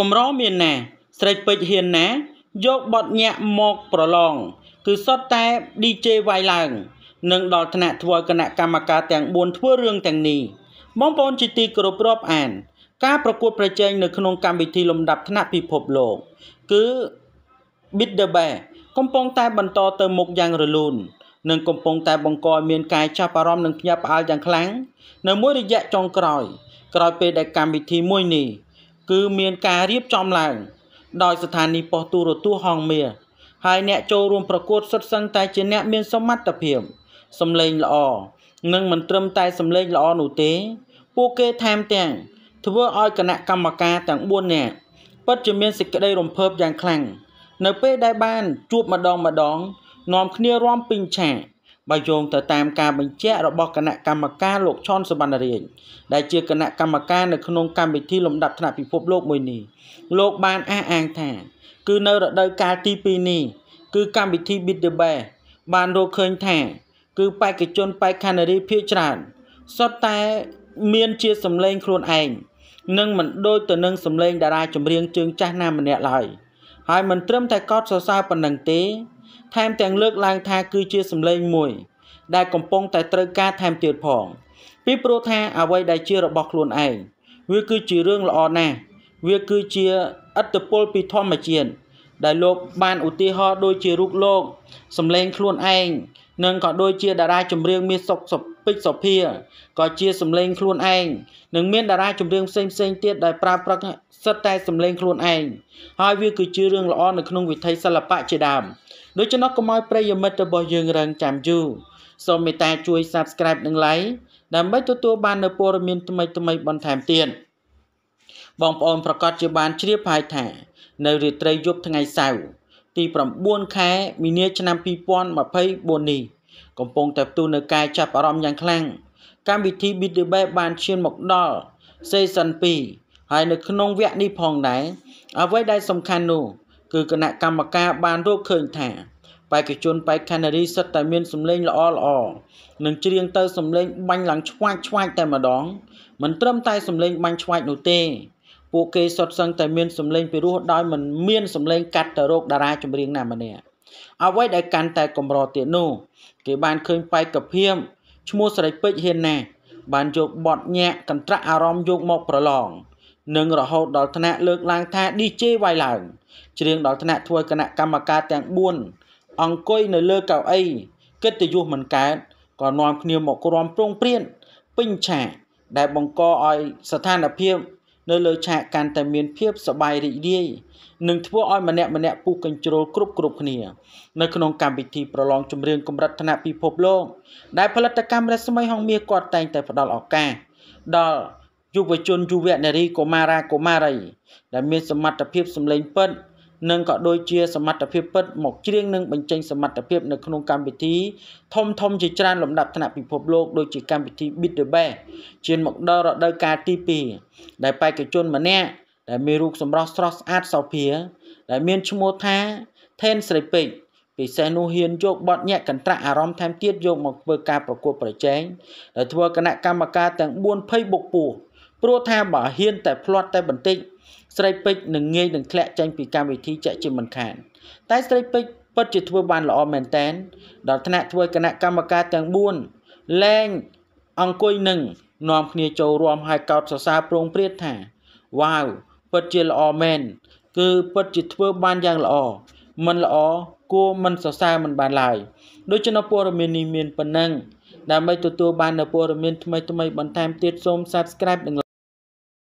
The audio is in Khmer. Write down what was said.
កម្រមានណាស្រីពេជ្រហ៊ានណាយកបត់ញាក់មកប្រឡងគឺសុទ្ធតែ DJ វាយឡើងនឹងដល់ថ្នាក់ធ្វើគណៈកម្មការទាំង4ធ្វើរឿងទាំងនេះបងប្អូនជាទីគោរពរាប់អានការប្រកួតប្រជែងនៅក្នុងកម្មវិធីលំដាប់ថ្នាក់ពិភពលោកគឺ Bit the Bear កំពុងតែបន្តទៅមុខយ៉ាងរលូននិងកំពុងតែបង្កឲ្យមានការចាប់អារម្មណ៍និងភ្ញាក់ផ្អើលយ៉ាងខ្លាំងនៅមួយរយៈចុងក្រោយក្រោយពេលដែលកម្មវិធីមួយនេះគឺមានការរៀបចំឡើងដោយស្ថានីយ៍ប៉ុស្តិ៍ទូរទស្សន៍ហងមារហើយអ្នកចូលរួមប្រកួតសុទ្ធសឹងតែជាអ្នកមានសមត្ថភាពសម្លេងល្អនិងមិនត្រឹមតែសម្លេងល្អនោះទេ ពួកគេថែមទាំង ធ្វើឲ្យគណៈកម្មការទាំង4នាក់ពិតជាមានសេចក្តីរំភើបយ៉ាងខ្លាំងនៅពេលដែលបាន ជួបម្ដងម្ដងនាំគ្នារំពេញឆាកបើយោងទៅតាមការបញ្ជាក់របស់គណៈកម្មការលោកឈុនសវណ្ណរាជដែលជាគណៈកម្មការនៅក្នុងកម្មវិធីលំដាប់ថ្នាក់ពិភពលោកមួយនេះលោកបានអះអាងថាគឺនៅរដូវកាលទី2នេះគឺកម្មវិធី Bit the Bear បានរកឃើញថា គឺបេក្ខជនបេក្ខនារីភាគច្រើនសុទ្ធតែមានជាសម្លេងខ្លួនឯងនិងមិនដូចទៅនឹងសម្លេងតារាចម្រៀងជើងចាស់ណាម្នាក់ឡើយហើយមិនត្រឹមតែកោតសរសើរប៉ុណ្ណឹងទេថែមទាំងលើកឡើងថាគឺជាសម្លេងមួយ ដែលកំពុងតែត្រូវការថែមទៀតផង ពីព្រោះថាអ្វីដែលជារបស់ខ្លួនឯងវាគឺជារឿងល្អណាស់វាគឺជាឥទ្ធិពលពីធម្មជាតិដែលលោកបានឧទាហរណ៍ដូចជារូបលោកសម្លេងខ្លួនឯងនិងក៏ដូចជាតារាចម្រៀងមានសុកសុពេជ្រសុភាក៏ជាសម្លេងខ្លួនឯងនិងមាន តារាចម្រៀងផ្សេងផ្សេងទៀតដែលប្រើប្រាស់សិតតែសម្លេងខ្លួនឯងហើយវាគឺជារឿងល្អនៅក្នុងវិថីសិល្បៈជាដើមដូច្នោះកុំឲ្យប្រិយមិត្តរបស់យើងរងចាំយូរសូមមេត្តាជួយ Subscribe និង Like ដើម្បីទទួលបាននូវព័ត៌មានថ្មីៗបន្ថែមទៀតបងប្អូនប្រកាសជាបានជ្រាបហើយថា នៅរាត្រីយប់ថ្ងៃសៅរ៍ទី9ខែមីនា ឆ្នាំ2024នេះកំពុងតែផ្ទុះនៅកាយចាប់អារម្មណ៍យ៉ាងខ្លាំងកម្មវិធី Beat the Beat បានឈានមកដល់ Season 2ហើយនៅក្នុងវគ្គនេះផងដែរអ្វីដែលសំខាន់នោះ គឺគណៈកម្មការបានរកឃើញថាបេក្ខជនបេក្ខនារីសិតតែមានសម្លេងល្អល្អនិងច្រៀងទៅសម្លេងបាញ់ឡើងឆ្វាច់ឆ្វាច់តែម្ដងមិនត្រឹមតែសម្លេងបាញ់ឆ្វាច់នោះទេ ពួកគេសុទ្ធសឹងតែមានសម្លេងពិរោះដោយមិនមានសម្លេងកាត់ទៅរោគតារាចម្រៀងណាម្នាក់អ្វីដែលកាន់តែកម្រទៀតនោះគេ បានឃើញបែកភិមឈ្មោះស្រីពេជ្រហ៊ានណាបានយកបត់ញាក់កន្ត្រាក់អារម្មណ៍យកមកប្រឡងនិងរហូតដល់ថ្នាក់លើកឡើងថា DJ វាយឡើងច្រៀងដល់ថ្នាក់ធ្វើគណៈកម្មការទាំង4អង្គុយនៅលើកៅអីកិត្តិយសមិនកើតក៏នាំគ្នាមកក្រុមប្រងព្រៀនពេញឆាកដែលបង្កឲ្យស្ថានភាពនៅលើឆាកកាន់តែមានភាពសប្បាយរីករាយនិងធ្វើឲ្យម្នាក់ម្នាក់ពុះកញ្ជ្រោលគ្រប់គ្រប់គ្នានៅក្នុងកម្មវិធីប្រឡងចម្រៀងកម្រិតថ្នាក់ពិភពលោកដែលផលិតកម្មរស្មីហងមាសគាត់តែងតែផ្ដល់ឱកាសដល់យុវជនយុវនារីកុមារាកុមារី ដែលមានសមត្ថភាពសម្លេងពិតនិងក៏ដូចជាសមត្ថភាពពិតមកច្រៀងនិងបញ្ចេញសមត្ថភាពនៅក្នុងកម្មវិធីធំធំជាច្រើនលំដាប់ថ្នាក់ពិភពលោកដូចជាកម្មវិធី Beat the Best ជៀនមកដល់រដូវកាលទី2ដែលបេក្ខជនម្នាក់ដែលមានរូបសម្រស់ស្រស់ស្អាតសោភា ដែលមានឈ្មោះថា Ten ស្រីពេជ្រពិសេសនោះហ៊ានយកបទញាក់កន្ត្រាក់អារម្មណ៍ថែមទៀតយកមកធ្វើការប្រកួតប្រជែងដែលធ្វើគណៈកម្មការទាំង4ភ័យបុកពោះព្រោះថាបើហ៊ានតែផ្លាត់តែបន្តិចស្រីពេជ្រនឹងងាយនឹងធ្លាក់ចេញពីកម្មវិធីចាក់ជាមិនខាន តែស្រីពេជ្រពិតជាធ្វើបានល្អមែនតែនដល់ថ្នាក់ធ្វើគណៈកម្មការទាំង4លែងអង្គុយនឹងនាំគ្នាចូលរួមហើយកោតសរសើរប្រងព្រាតថាវ៉ាវពិតជាល្អមែនគឺពិតជាធ្វើបានយ៉ាងល្អមិនល្អគួរមិនសរសើរមិនបានឡើយដូច្នោះព័ត៌មាននេះមានប៉ុណ្ណឹងដើម្បីទទួលបាននូវព័ត៌មានថ្មីៗបន្ថែមទៀតសូម Subscribe និង